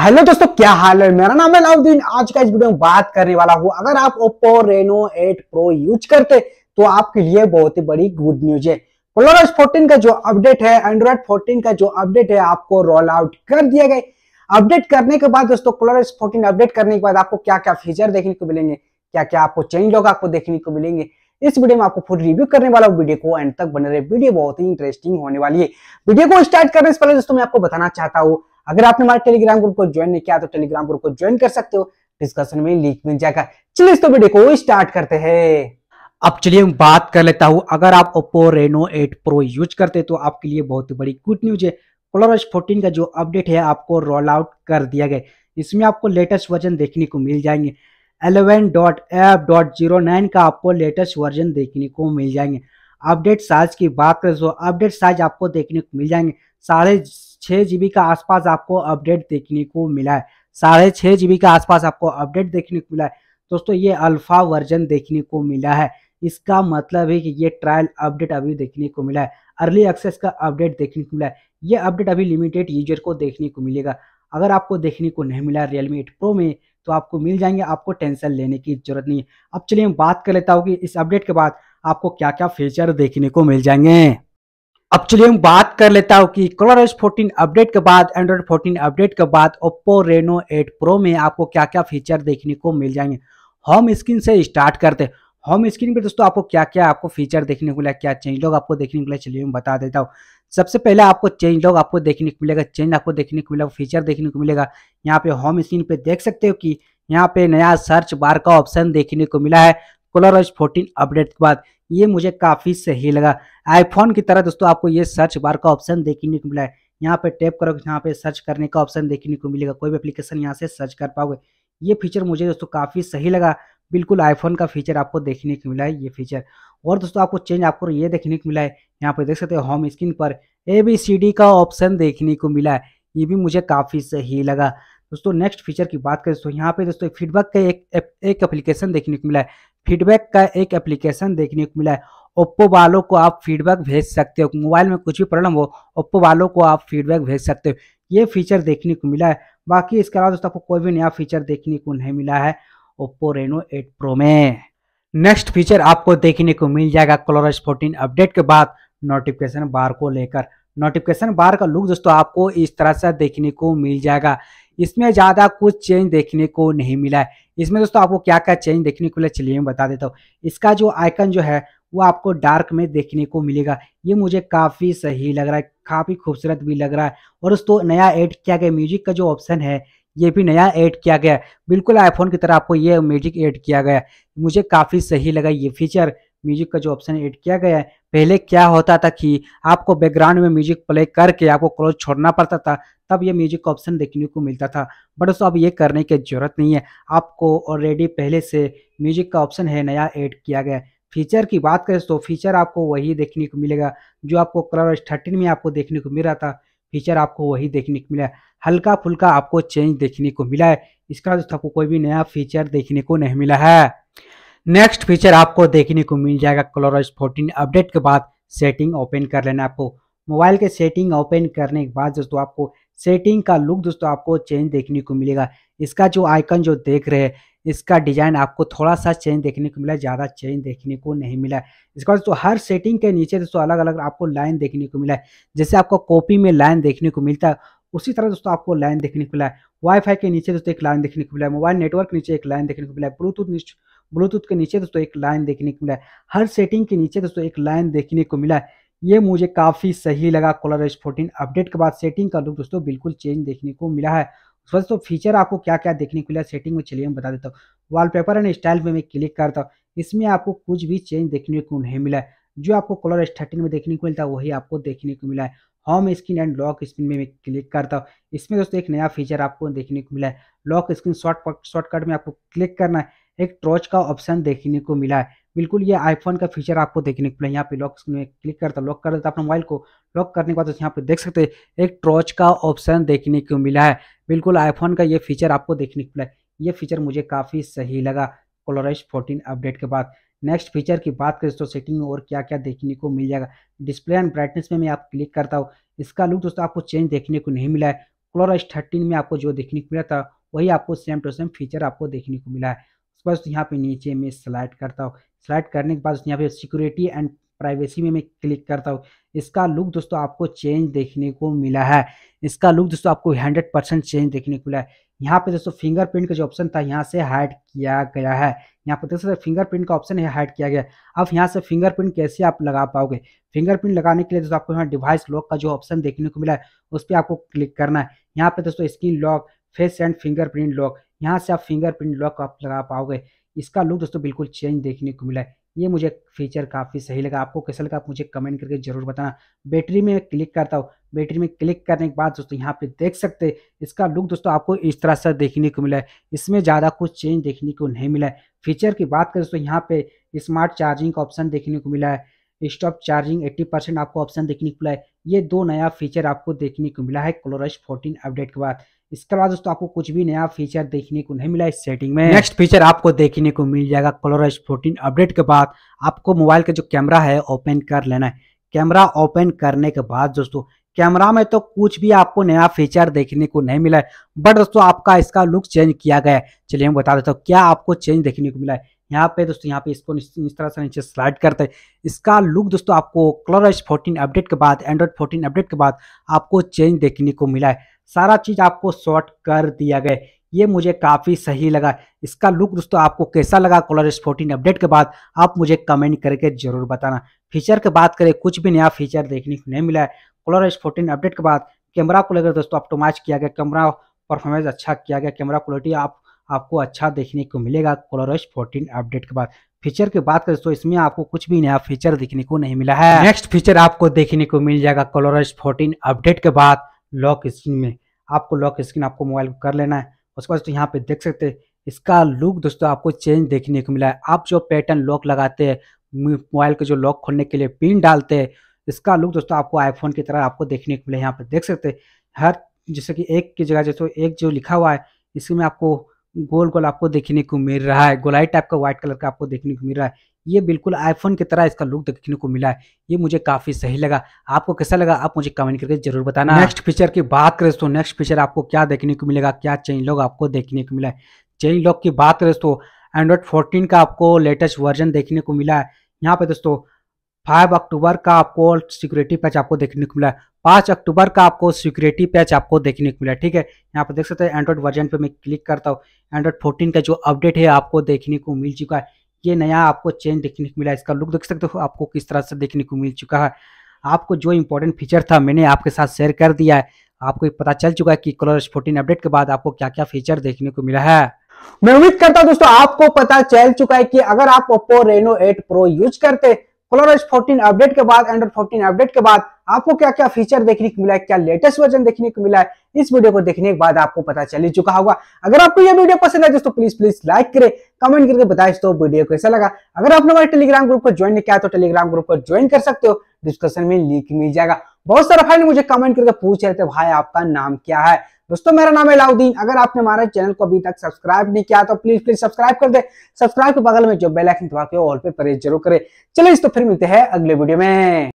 hello दोस्तों क्या हाल है मेरा नाम है अलाउद्दीन आज का इस वीडियो में बात करने वाला हूँ अगर आप ओप्पो रेनो 8 प्रो यूज करते तो आपके लिए बहुत ही बड़ी गुड न्यूज है पोलोराइज 14 का जो अपडेट है एंड्रॉइड 14 का जो अपडेट है आपको रोल आउट कर दिया गया अपडेट करने के बाद दोस्तों पोलोराइज फोर्टीन अपडेट करने के बाद आपको क्या क्या फीचर देखने को मिलेंगे क्या क्या आपको चेंज लोग आपको देखने को मिलेंगे इस वीडियो में आपको फुल रिव्यू करने वाला हूँ वीडियो को एंड तक बने रहे वीडियो बहुत ही इंटरेस्टिंग होने वाली है वीडियो को स्टार्ट करने से पहले दोस्तों मैं आपको बताना चाहता हूँ अगर आपने हमारे टेलीग्राम ग्रुप को ज्वाइन नहीं किया तो टेलीग्राम ग्रुप को ज्वाइन कर सकते हो डिस्कशन में लिंक मिल जाएगा चलिए इस तो वीडियो को स्टार्ट करते हैं अब चलिए मैं बात कर लेता हूं अगर आप ओप्पो रेनो 8 प्रो यूज करते तो आपके लिए बहुत बड़ी गुड न्यूज है कलरस 14 का जो अपडेट है आपको रोल आउट कर दिया गया इसमें आपको लेटेस्ट वर्जन देखने को मिल जाएंगे 11.app.09 का आपको लेटेस्ट वर्जन देखने को मिल जाएंगे अपडेट साइज की बात करें तो अपडेट साइज आपको देखने को मिल जाएंगे साढ़े छः जी का आसपास आपको अपडेट देखने को मिला है साढ़े छः जी के आसपास आपको अपडेट देखने को मिला है दोस्तों ये अल्फा वर्जन देखने को मिला है इसका मतलब है कि ये ट्रायल अपडेट अभी देखने को मिला है अर्ली एक्सेस का अपडेट देखने को मिला है ये अपडेट अभी लिमिटेड यूजर को देखने को मिलेगा अगर आपको देखने को नहीं मिला रियलमी एट प्रो में तो आपको मिल जाएंगे आपको टेंशन लेने की जरूरत नहीं है अब चलिए मैं बात कर लेता हूँ कि इस अपडेट के बाद आपको क्या क्या फीचर देखने को मिल जाएंगे अब चलिए हम बात कर लेता हूँ कि कलर एस फोर्टीन अपडेट के बाद एंड्रॉइड फोर्टीन अपडेट के बाद ओप्पो रेनो एट प्रो में आपको क्या क्या फीचर देखने को मिल जाएंगे होम स्क्रीन से स्टार्ट करते होम स्क्रीन पर दोस्तों आपको क्या क्या आपको फीचर देखने को मिला क्या चेंज लोग आपको देखने को मिला चलिए मैं बता देता हूँ सबसे पहले आपको चेंज लोग आपको देखने को मिलेगा चेंज आपको देखने को मिलेगा फीचर देखने को मिलेगा यहाँ पे होम स्क्रीन पे देख सकते हो कि यहाँ पे नया सर्च बार का ऑप्शन देखने को मिला है कलर एस फोर्टीन अपडेट के बाद ये मुझे काफ़ी सही लगा आईफोन की तरह दोस्तों आपको ये सर्च बार का ऑप्शन देखने को मिला है यहाँ पे टैप करोगे तो यहाँ पे सर्च करने का ऑप्शन देखने को मिलेगा कोई भी एप्लीकेशन यहाँ से सर्च कर पाओगे ये फीचर मुझे दोस्तों काफ़ी सही लगा बिल्कुल आईफोन का फीचर आपको देखने को मिला है ये फीचर और दोस्तों आपको चेंज आपको ये देखने को मिला है यहाँ पर देख सकते हो होम स्क्रीन पर ए बी सी डी का ऑप्शन देखने को मिला है ये भी मुझे काफ़ी सही लगा दोस्तों नेक्स्ट फीचर की बात करें दोस्तों यहाँ पे दोस्तों फीडबैक का एक एक एप्लीकेशन देखने को मिला है फीडबैक का एक एप्लीकेशन देखने को मिला है ओप्पो वालों को आप फीडबैक भेज सकते हो मोबाइल में कुछ भी प्रॉब्लम हो ओप्पो वालों को आप फीडबैक भेज सकते हो ये फीचर देखने को मिला है बाकी इसके अलावा दोस्तों आपको कोई भी नया फीचर देखने को नहीं मिला है ओप्पो रेनो एट प्रो में नेक्स्ट फीचर आपको देखने को मिल जाएगा कलरस फोर्टीन अपडेट के बाद नोटिफिकेशन बार को लेकर नोटिफिकेशन बार का लुक दोस्तों आपको इस तरह से देखने को मिल जाएगा इसमें ज़्यादा कुछ चेंज देखने को नहीं मिला है इसमें दोस्तों आपको क्या क्या चेंज देखने को मिला चलिए मैं बता देता हूँ इसका जो आइकन जो है वो आपको डार्क में देखने को मिलेगा ये मुझे काफ़ी सही लग रहा है काफ़ी खूबसूरत भी लग रहा है और दोस्तों नया ऐड किया गया म्यूजिक का जो ऑप्शन है ये भी नया ऐड किया गया है बिल्कुल आईफोन की तरह आपको ये म्यूजिक ऐड किया गया है मुझे काफ़ी सही लगा ये फीचर म्यूजिक का जो ऑप्शन ऐड किया गया है पहले क्या होता था कि आपको बैकग्राउंड में म्यूजिक प्ले करके आपको क्लोज छोड़ना पड़ता था तब ये म्यूजिक का ऑप्शन देखने को मिलता था बट दोस्तों अब ये करने की ज़रूरत नहीं है आपको ऑलरेडी पहले से म्यूजिक का ऑप्शन है नया ऐड किया गया फीचर की बात करें तो फीचर आपको वही देखने को मिलेगा जो आपको कलर थर्टीन में आपको देखने को मिल रहा था फीचर आपको वही देखने को मिला है हल्का फुल्का आपको चेंज देखने को मिला है इसका दोस्तों आपको कोई भी नया फीचर देखने को नहीं मिला है नेक्स्ट फीचर आपको देखने को मिल जाएगा क्लोरॉइस 14 अपडेट के बाद सेटिंग ओपन कर लेना आपको मोबाइल के सेटिंग ओपन करने के बाद दोस्तों आपको सेटिंग का लुक दोस्तों आपको चेंज देखने को मिलेगा इसका जो आइकन जो देख रहे हैं इसका डिज़ाइन आपको थोड़ा सा चेंज देखने को मिला ज़्यादा चेंज देखने को नहीं मिला इसके बाद दोस्तों हर सेटिंग के नीचे दोस्तों अलग अलग आपको लाइन देखने को मिला है जैसे आपको कॉपी में लाइन देखने को मिलता है उसी तरह दोस्तों आपको लाइन देखने को मिला है वाईफाई के नीचे दोस्तों एक लाइन देखने को मिला है मोबाइल नेटवर्क नीचे एक लाइन देखने को मिला है ब्लूटूथ ब्लूटूथ के नीचे दोस्तों एक लाइन देखने को मिला है हर सेटिंग के नीचे दोस्तों एक लाइन देखने को मिला है ये मुझे काफ़ी सही लगा कलर एस फोर्टीन अपडेट के बाद सेटिंग का लुक दोस्तों बिल्कुल चेंज देखने को मिला है दोस्तों फीचर आपको क्या क्या देखने को मिला सेटिंग में चलिए मैं बता देता हूँ वॉलपेपर एंड स्टाइल में मैं क्लिक करता हूँ इसमें आपको कुछ भी चेंज देखने को नहीं मिला है जो आपको कलर एस थर्टीन में देखने को मिलता है वही आपको देखने को मिला है home screen and lock screen में मैं क्लिक करता हूँ इसमें दोस्तों एक नया फीचर आपको देखने को मिला है लॉक स्क्रीन शॉर्ट शॉर्टकट में आपको क्लिक करना है एक टॉर्च का ऑप्शन देखने को मिला है बिल्कुल ये आईफोन का फीचर आपको देखने को मिला यहाँ पे लॉक में क्लिक करता लॉक कर देता अपने मोबाइल को लॉक करने के बाद यहाँ पे देख सकते हैं एक टॉर्च का ऑप्शन देखने को मिला है बिल्कुल आईफोन का ये फीचर आपको देखने को मिला है ये फीचर मुझे काफ़ी सही लगा कोलोराइज फोर्टीन अपडेट के बाद नेक्स्ट फीचर की बात करें दोस्तों सेटिंग और क्या क्या देखने को मिल जाएगा डिस्प्ले एंड ब्राइटनेस में मैं आप क्लिक करता हूँ इसका लुक दोस्तों आपको चेंज देखने को नहीं मिला है क्लोराइज थर्टीन में आपको जो देखने को मिला था वही आपको सेम टू सेम फीचर आपको देखने को मिला है उसके बाद यहाँ पे नीचे में स्लाइड करता हूँ स्लाइड करने के बाद यहाँ पे सिक्योरिटी एंड प्राइवेसी में मैं क्लिक करता हूँ इसका लुक दोस्तों आपको चेंज देखने को मिला है इसका लुक दोस्तों आपको हंड्रेड परसेंट चेंज देखने को मिला है यहाँ पे दोस्तों फिंगरप्रिंट का जो ऑप्शन था यहाँ से हाइड किया गया है यहाँ पर दोस्तों फिंगरप्रिंट का ऑप्शन है हाइड किया गया अब यहाँ से फिंगरप्रिंट कैसे आप लगा पाओगे फिंगरप्रिंट लगाने के लिए दोस्तों आपको यहाँ डिवाइस लॉक का जो ऑप्शन देखने को मिला है उस पर आपको क्लिक करना है यहाँ पे दोस्तों screen lock face and fingerprint lock यहाँ से आप फिंगरप्रिंट लॉक आप लगा पाओगे इसका लुक दोस्तों बिल्कुल चेंज देखने को मिला है ये मुझे फीचर काफ़ी सही लगा आपको कैसा लगा आप मुझे कमेंट करके जरूर बताना बैटरी में क्लिक करता हूँ बैटरी में क्लिक करने के बाद दोस्तों यहाँ पे देख सकते हैं इसका लुक दोस्तों आपको इस तरह से देखने को मिला है इसमें ज़्यादा कुछ चेंज देखने को नहीं मिला है फीचर की बात करें दोस्तों यहाँ पे स्मार्ट चार्जिंग का ऑप्शन देखने को मिला है स्टॉप चार्जिंग 80 परसेंट आपको ऑप्शन देखने को मिला है ये दो नया फीचर आपको देखने को मिला है क्लोरस 14 अपडेट के बाद इसके बाद दोस्तों आपको कुछ भी नया फीचर देखने को नहीं मिला इस सेटिंग में नेक्स्ट फीचर आपको देखने को मिल जाएगा एस फोर्टीन अपडेट के बाद आपको मोबाइल का जो कैमरा है ओपन कर लेना है कैमरा ओपन करने के बाद दोस्तों कैमरा में तो कुछ भी आपको नया फीचर देखने को नहीं मिला है बट दोस्तों आपका इसका लुक चेंज किया गया है चलिए मैं बता देता हूँ क्या आपको चेंज देखने को मिला है यहाँ पे दोस्तों यहाँ पे इसको इस तरह से नीचे स्लाइड करते हैं इसका लुक दोस्तों आपको क्लोर एस फोर्टीन अपडेट के बाद एंड्रॉइड फोर्टीन अपडेट के बाद आपको चेंज देखने को मिला है सारा चीज आपको शॉर्ट कर दिया गया ये मुझे काफ़ी सही लगा इसका लुक दोस्तों आपको कैसा लगा कॉलर फोर्टीन अपडेट के बाद आप मुझे कमेंट करके जरूर बताना फीचर की बात करें कुछ भी नया फीचर देखने को नहीं मिला है कॉलर एस फोर्टीन अपडेट के बाद कैमरा को लेकर दोस्तों ऑप्टोमाइज किया गया कैमरा परफॉर्मेंस अच्छा किया गया कैमरा क्वालिटी आप आपको अच्छा देखने को मिलेगा एस फोर्टीन अपडेट के बाद फीचर की बात करें तो इसमें आपको कुछ भी नया फीचर देखने को नहीं मिला है नेक्स्ट फीचर आपको देखने को मिल जाएगा कॉलरस फोर्टीन अपडेट के बाद लॉक स्क्रीन में आपको लॉक स्क्रीन आपको मोबाइल को कर लेना है उसके बाद तो यहाँ पे देख सकते हैं इसका लुक दोस्तों आपको चेंज देखने को मिला है आप जो पैटर्न लॉक लगाते हैं मोबाइल के जो लॉक खोलने के लिए पिन डालते हैं इसका लुक दोस्तों आपको आईफोन की तरह आपको देखने को मिला है यहाँ पर देख सकते हैं हर जैसे कि एक की जगह जैसे एक जो लिखा हुआ है इसी में आपको गोल गोल आपको देखने को मिल रहा है गोलाई टाइप का व्हाइट कलर का आपको देखने को मिल रहा है ये बिल्कुल आईफोन की तरह इसका लुक देखने को मिला है ये मुझे काफ़ी सही लगा आपको कैसा लगा आप मुझे कमेंट करके जरूर बताना नेक्स्ट फीचर की बात करें तो नेक्स्ट फीचर आपको क्या देखने को मिलेगा क्या चेंज लॉक आपको देखने को मिला है चेन लॉक की बात करें तो एंड्रॉयड फोर्टीन का आपको लेटेस्ट वर्जन देखने को मिला है यहाँ पे दोस्तों फाइव अक्टूबर का आपको सिक्योरिटी पैच आपको देखने को मिला है पाँच अक्टूबर का आपको सिक्योरिटी पैच आपको देखने को मिला ठीक है यहाँ पर देख सकते हैं एंड्रॉइड वर्जन पे मैं क्लिक करता हूँ एंड्रॉइड फोर्टीन का जो अपडेट है आपको देखने को मिल चुका है ये नया आपको चेंज देखने को मिला इसका लुक देख सकते हो आपको किस तरह से देखने को मिल चुका है आपको जो इंपॉर्टेंट फीचर था मैंने आपके साथ शेयर कर दिया है आपको पता चल चुका है कि कलर फोर्टीन अपडेट के बाद आपको क्या क्या फीचर देखने को मिला है मैं उम्मीद करता हूँ दोस्तों आपको पता चल चुका है कि अगर आप ओप्पो रेनो 8 प्रो यूज करते कलरवाइज 14 अपडेट के बाद एंड्रॉइड 14 अपडेट के बाद आपको क्या क्या फीचर देखने को मिला है क्या लेटेस्ट वर्जन देखने को मिला है इस वीडियो को देखने के बाद आपको पता चल ही चुका होगा अगर आपको यह वीडियो पसंद है दोस्तों प्लीज प्लीज लाइक करें कमेंट करके बताएं दोस्तों वीडियो कैसा लगा अगर आपने हमारे टेलीग्राम ग्रुप को ज्वाइन नहीं किया तो टेलीग्राम ग्रुप को ज्वाइन कर सकते हो डिस्कशन में लिंक मिल जाएगा बहुत सारा ने मुझे कमेंट करके पूछ रहे थे भाई आपका नाम क्या है दोस्तों मेरा नाम है लाउद्दीन अगर आपने हमारे चैनल को अभी तक सब्सक्राइब नहीं किया तो प्लीज प्लीज सब्सक्राइब कर दे सब्सक्राइब के बगल में जो बेल आइकन दबा के ऑल पे प्रेस जरूर करें चलिए इस तो फिर मिलते हैं अगले वीडियो में